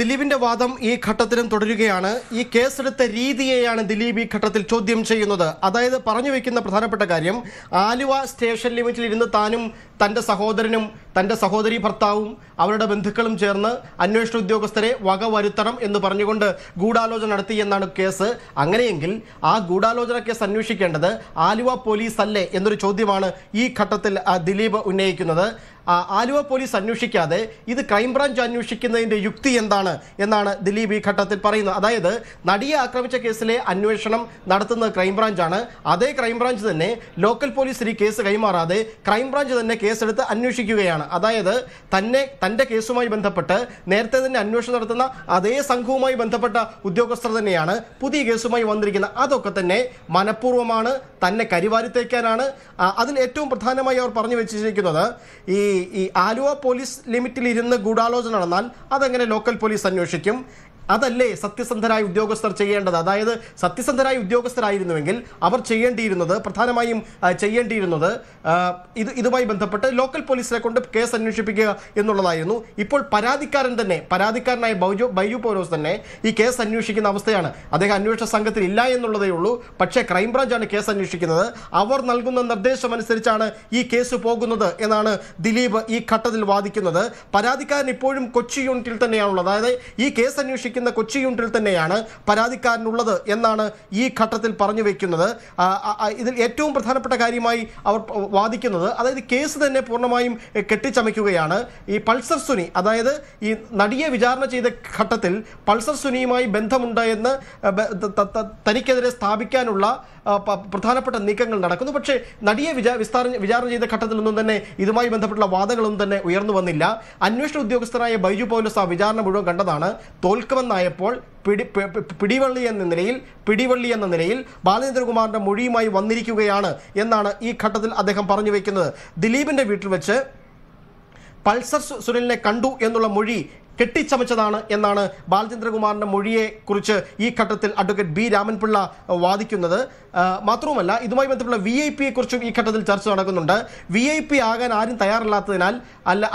ദിലീപിന്റെ വാദം ഈ ഘട്ടത്തിലും തുടരുകയാണ് ഈ കേസെടുത്ത രീതിയെയാണ് ദിലീപ് ഈ ഘട്ടത്തിൽ ചോദ്യം ചെയ്യുന്നത് അതായത് പറഞ്ഞു വെക്കുന്ന പ്രധാനപ്പെട്ട കാര്യം ആലുവ സ്റ്റേഷൻ ലിമിറ്റിൽ ഇരുന്ന് താനും തൻ്റെ സഹോദരനും തൻ്റെ സഹോദരി ഭർത്താവും അവരുടെ ബന്ധുക്കളും ചേർന്ന് അന്വേഷണ ഉദ്യോഗസ്ഥരെ വക വരുത്തണം എന്ന് പറഞ്ഞുകൊണ്ട് ഗൂഢാലോചന നടത്തി എന്നാണ് കേസ് അങ്ങനെയെങ്കിൽ ആ ഗൂഢാലോചന കേസ് അന്വേഷിക്കേണ്ടത് ആലുവ പോലീസ് അല്ലേ എന്നൊരു ചോദ്യമാണ് ഈ ഘട്ടത്തിൽ ദിലീപ് ഉന്നയിക്കുന്നത് ആലുവ പോലീസ് അന്വേഷിക്കാതെ ഇത് ക്രൈംബ്രാഞ്ച് അന്വേഷിക്കുന്നതിൻ്റെ യുക്തി എന്താണ് എന്നാണ് ദിലീപ് ഈ ഘട്ടത്തിൽ പറയുന്നത് അതായത് നടിയെ ആക്രമിച്ച കേസിലെ അന്വേഷണം നടത്തുന്നത് ക്രൈംബ്രാഞ്ചാണ് അതേ ക്രൈംബ്രാഞ്ച് തന്നെ ലോക്കൽ പോലീസിന് ഈ കേസ് കൈമാറാതെ ക്രൈംബ്രാഞ്ച് തന്നെ കേസെടുത്ത് അന്വേഷിക്കുകയാണ് അതായത് തന്നെ തൻ്റെ കേസുമായി ബന്ധപ്പെട്ട് നേരത്തെ തന്നെ അന്വേഷണം നടത്തുന്ന അതേ സംഘവുമായി ബന്ധപ്പെട്ട ഉദ്യോഗസ്ഥർ തന്നെയാണ് പുതിയ കേസുമായി വന്നിരിക്കുന്നത് അതൊക്കെ തന്നെ മനഃപൂർവ്വമാണ് തന്നെ കരിവാരിത്തേക്കാനാണ് അതിൽ ഏറ്റവും പ്രധാനമായി അവർ പറഞ്ഞു വെച്ചിരിക്കുന്നത് ഈ ഈ ആലുവ പോലീസ് ലിമിറ്റിൽ ഇരുന്ന് ഗൂഢാലോചന നടന്നാൽ അതെങ്ങനെ ലോക്കൽ പോലീസ് അന്വേഷിക്കും അതല്ലേ സത്യസന്ധരായ ഉദ്യോഗസ്ഥർ ചെയ്യേണ്ടത് അതായത് സത്യസന്ധരായ ഉദ്യോഗസ്ഥരായിരുന്നുവെങ്കിൽ അവർ ചെയ്യേണ്ടിയിരുന്നത് പ്രധാനമായും ചെയ്യേണ്ടിയിരുന്നത് ഇത് ഇതുമായി ബന്ധപ്പെട്ട് ലോക്കൽ പോലീസിനെ കൊണ്ട് കേസ് അന്വേഷിപ്പിക്കുക എന്നുള്ളതായിരുന്നു ഇപ്പോൾ പരാതിക്കാരൻ തന്നെ പരാതിക്കാരനായ ബൈജു ബൈജു പോലോസ് തന്നെ ഈ കേസ് അന്വേഷിക്കുന്ന അവസ്ഥയാണ് അദ്ദേഹം അന്വേഷണ സംഘത്തിൽ ഇല്ല എന്നുള്ളതേ ഉള്ളൂ പക്ഷേ ക്രൈംബ്രാഞ്ചാണ് കേസ് അന്വേഷിക്കുന്നത് അവർ നൽകുന്ന നിർദ്ദേശം അനുസരിച്ചാണ് ഈ കേസ് പോകുന്നത് എന്നാണ് ദിലീപ് ഈ ഘട്ടത്തിൽ വാദിക്കുന്നത് പരാതിക്കാരൻ ഇപ്പോഴും കൊച്ചി യൂണിറ്റിൽ തന്നെയാണുള്ളത് അതായത് ഈ കേസ് അന്വേഷിക്കുന്ന താമസിക്കുന്ന കൊച്ചി യൂണിറ്റിൽ തന്നെയാണ് പരാതിക്കാരനുള്ളത് എന്നാണ് ഈ ഘട്ടത്തിൽ പറഞ്ഞു വയ്ക്കുന്നത് ഇതിൽ ഏറ്റവും പ്രധാനപ്പെട്ട കാര്യമായി അവർ വാദിക്കുന്നത് അതായത് കേസ് തന്നെ പൂർണ്ണമായും കെട്ടിച്ചമയ്ക്കുകയാണ് ഈ പൾസർ സുനി അതായത് ഈ നടിയെ വിചാരണ ചെയ്ത ഘട്ടത്തിൽ പൾസർ സുനിയുമായി ബന്ധമുണ്ട് എന്ന് തനിക്കെതിരെ സ്ഥാപിക്കാനുള്ള പ്രധാനപ്പെട്ട നീക്കങ്ങൾ നടക്കുന്നു പക്ഷേ നടിയെ വിചാ വിസ്താര വിചാരണ ചെയ്ത ഘട്ടത്തിലൊന്നും തന്നെ ഇതുമായി ബന്ധപ്പെട്ടുള്ള വാദങ്ങളൊന്നും തന്നെ ഉയർന്നു വന്നില്ല അന്വേഷണ ഉദ്യോഗസ്ഥനായ ബൈജു പൗലസ് ആ വിചാരണ മുഴുവൻ കണ്ടതാണ് തോൽക്കുമെന്ന് വന്നായപ്പോൾ പിടി പിടിവള്ളി എന്ന നിലയിൽ പിടിവള്ളി എന്ന നിലയിൽ ബാലചന്ദ്രകുമാറിൻ്റെ മൊഴിയുമായി വന്നിരിക്കുകയാണ് എന്നാണ് ഈ ഘട്ടത്തിൽ അദ്ദേഹം പറഞ്ഞു വയ്ക്കുന്നത് ദിലീപിൻ്റെ വീട്ടിൽ വെച്ച് പൾസർ സുനിലിനെ കണ്ടു എന്നുള്ള മൊഴി കെട്ടിച്ചമച്ചതാണ് എന്നാണ് ബാലചന്ദ്രകുമാറിന്റെ മൊഴിയെ കുറിച്ച് ഈ ഘട്ടത്തിൽ അഡ്വക്കേറ്റ് ബി രാമൻപിള്ള വാദിക്കുന്നത് മാത്രവുമല്ല ഇതുമായി ബന്ധപ്പെട്ട വി ഐ പിയെ കുറിച്ചും ഈ ഘട്ടത്തിൽ ചർച്ച നടക്കുന്നുണ്ട് വി ഐ പി ആകാൻ ആരും തയ്യാറല്ലാത്തതിനാൽ അല്ല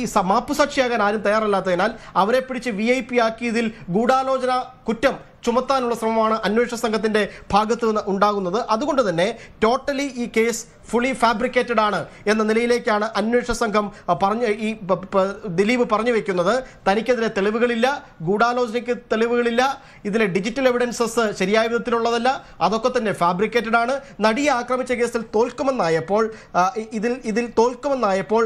ഈ മാപ്പുസാക്ഷിയാകാൻ ആരും തയ്യാറല്ലാത്തതിനാൽ അവരെ പിടിച്ച് വി ഐ പി ആക്കിയതിൽ ഗൂഢാലോചന കുറ്റം ചുമത്താനുള്ള ശ്രമമാണ് അന്വേഷണ സംഘത്തിന്റെ ഭാഗത്തു നിന്ന് ഉണ്ടാകുന്നത് അതുകൊണ്ട് തന്നെ ടോട്ടലി ഈ കേസ് ഫുള്ളി ഫാബ്രിക്കേറ്റഡ് ആണ് എന്ന നിലയിലേക്കാണ് അന്വേഷണ സംഘം പറഞ്ഞു ഈ ദിലീപ് പറഞ്ഞു വെക്കുന്നത് തനിക്കെതിരെ തെളിവുകളില്ല ഗൂഢാലോചനയ്ക്ക് തെളിവുകളില്ല ഇതിലെ ഡിജിറ്റൽ എവിഡൻസസ് ശരിയായ വിധത്തിലുള്ളതല്ല അതൊക്കെ തന്നെ ഫാബ്രിക്കേറ്റഡ് ആണ് നടിയെ ആക്രമിച്ച കേസിൽ തോൽക്കുമെന്നായപ്പോൾ ഇതിൽ ഇതിൽ തോൽക്കുമെന്നായപ്പോൾ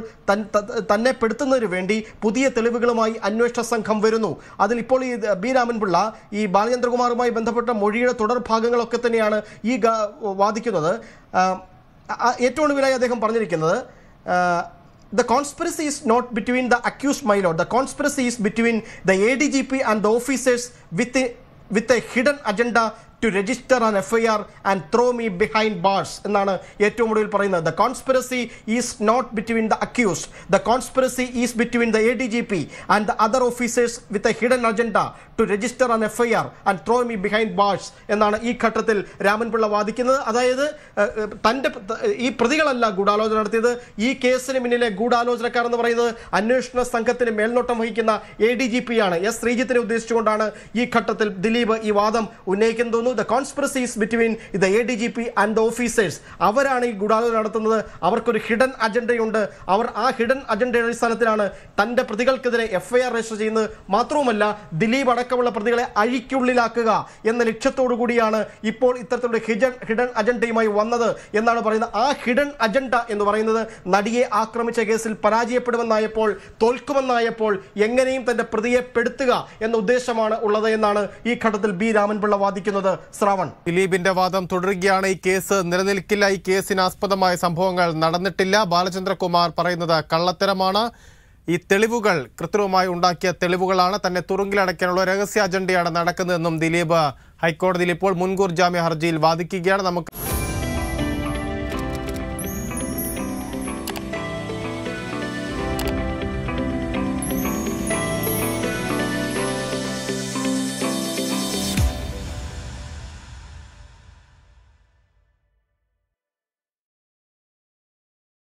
തന്നെ പെടുത്തുന്നതിന് വേണ്ടി പുതിയ തെളിവുകളുമായി അന്വേഷണ സംഘം വരുന്നു ഇപ്പോൾ ഈ ബി രാമൻപിള്ള ഈ ബാലചന്ദ്രകുമാറുമായി ബന്ധപ്പെട്ട മൊഴിയുടെ തുടർ ഭാഗങ്ങളൊക്കെ തന്നെയാണ് ഈ വാദിക്കുന്നത് ഏറ്റവും ഒടുവിലായി അദ്ദേഹം പറഞ്ഞിരിക്കുന്നത് the conspiracy is not between the accused, my lord. The conspiracy is between the ADGP and the officers with a, with a hidden agenda to register an F I R and throw me behind bars എന്നാണ് ഏറ്റവും ഒടുവിൽ പറയുന്നത് the conspiracy is not between the accused the conspiracy is between the A D G P and the other officers with a hidden agenda to register an F I R and throw me behind bars എന്നാണ് ഈ ഘട്ടത്തിൽ രാമൻപിള്ള വാദിക്കുന്നത് അതായത് തൻ്റെ ഈ പ്രതികളല്ല ഗൂഢാലോചന നടത്തിയത് ഈ കേസിന് പിന്നിലെ ഗൂഢാലോചനക്കാർ എന്ന് പറയുന്നത് അന്വേഷണ സംഘത്തിന് മേൽനോട്ടം വഹിക്കുന്ന എ ഡി ജി പി ആണ് എസ് ശ്രീജിത്തിനെ ഉദ്ദേശിച്ചുകൊണ്ടാണ് ഈ ഘട്ടത്തിൽ ദിലീപ് ഈ വാദം ഉന്നയിക്കുന്നത് the conspiracies between the A D G P and the officers അവരാണ് ഈ ഗൂഢാലോചന നടത്തുന്നത് അവർക്കൊരു ഹിഡൻ അജണ്ടയുണ്ട് അവർ ആ ഹിഡൻ അജണ്ടയുടെ അടിസ്ഥാനത്തിലാണ് തൻ്റെ പ്രതികൾക്കെതിരെ എഫ് ഐ ആർ രജിസ്റ്റർ ചെയ്യുന്നത് മാത്രവുമല്ല ദിലീപ് അടക്കമുള്ള പ്രതികളെ അഴിക്കുള്ളിലാക്കുക എന്ന ലക്ഷ്യത്തോടു കൂടിയാണ് ഇപ്പോൾ ഇത്തരത്തിലുള്ള ഹിജൻ ഹിഡൻ അജണ്ടയുമായി വന്നത് എന്നാണ് പറയുന്നത് ആ ഹിഡൻ അജണ്ട എന്ന് പറയുന്നത് നടിയെ ആക്രമിച്ച കേസിൽ പരാജയപ്പെടുമെന്നായപ്പോൾ തോൽക്കുമെന്നായപ്പോൾ എങ്ങനെയും തൻ്റെ പ്രതിയെ പെടുത്തുക എന്ന ഉദ്ദേശമാണ് ഉള്ളത് എന്നാണ് ഈ ഘട്ടത്തിൽ ബി രാമൻപിള്ള വാദിക്കുന്നത് ശ്രവൺ ദിലീപിന്റെ വാദം തുടരുകയാണ് ഈ കേസ് നിലനിൽക്കില്ല ഈ കേസിനാസ്പദമായ സംഭവങ്ങൾ നടന്നിട്ടില്ല ബാലചന്ദ്രകുമാർ പറയുന്നത് കള്ളത്തരമാണ് ഈ തെളിവുകൾ കൃത്രിമമായി ഉണ്ടാക്കിയ തെളിവുകളാണ് തന്നെ തുറുങ്കിലടയ്ക്കാനുള്ള രഹസ്യ അജണ്ടയാണ് നടക്കുന്നതെന്നും ദിലീപ് ഹൈക്കോടതിയിൽ ഇപ്പോൾ മുൻകൂർ ജാമ്യ ഹർജിയിൽ വാദിക്കുകയാണ് നമുക്ക്